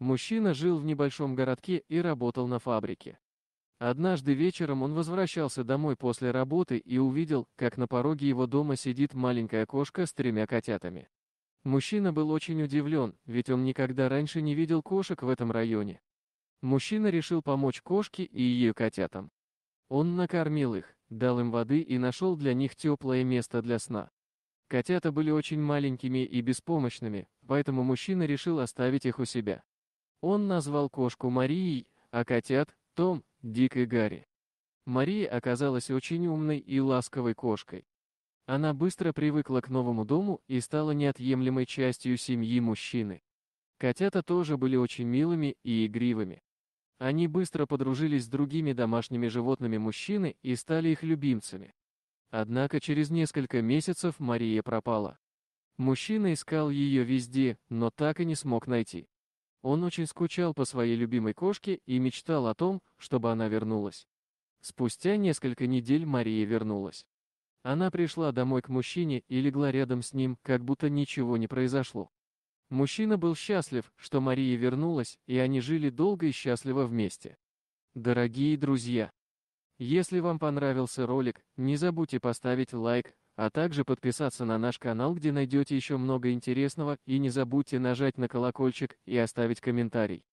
Мужчина жил в небольшом городке и работал на фабрике. Однажды вечером он возвращался домой после работы и увидел, как на пороге его дома сидит маленькая кошка с тремя котятами. Мужчина был очень удивлен, ведь он никогда раньше не видел кошек в этом районе. Мужчина решил помочь кошке и ее котятам. Он накормил их, дал им воды и нашел для них теплое место для сна. Котята были очень маленькими и беспомощными, поэтому мужчина решил оставить их у себя. Он назвал кошку Марией, а котят – Том, Дик и Гарри. Мария оказалась очень умной и ласковой кошкой. Она быстро привыкла к новому дому и стала неотъемлемой частью семьи мужчины. Котята тоже были очень милыми и игривыми. Они быстро подружились с другими домашними животными мужчины и стали их любимцами. Однако через несколько месяцев Мария пропала. Мужчина искал ее везде, но так и не смог найти. Он очень скучал по своей любимой кошке и мечтал о том, чтобы она вернулась. Спустя несколько недель Мария вернулась. Она пришла домой к мужчине и легла рядом с ним, как будто ничего не произошло. Мужчина был счастлив, что Мария вернулась, и они жили долго и счастливо вместе. Дорогие друзья! Если вам понравился ролик, не забудьте поставить лайк, а также подписаться на наш канал, где найдете еще много интересного, и не забудьте нажать на колокольчик и оставить комментарий.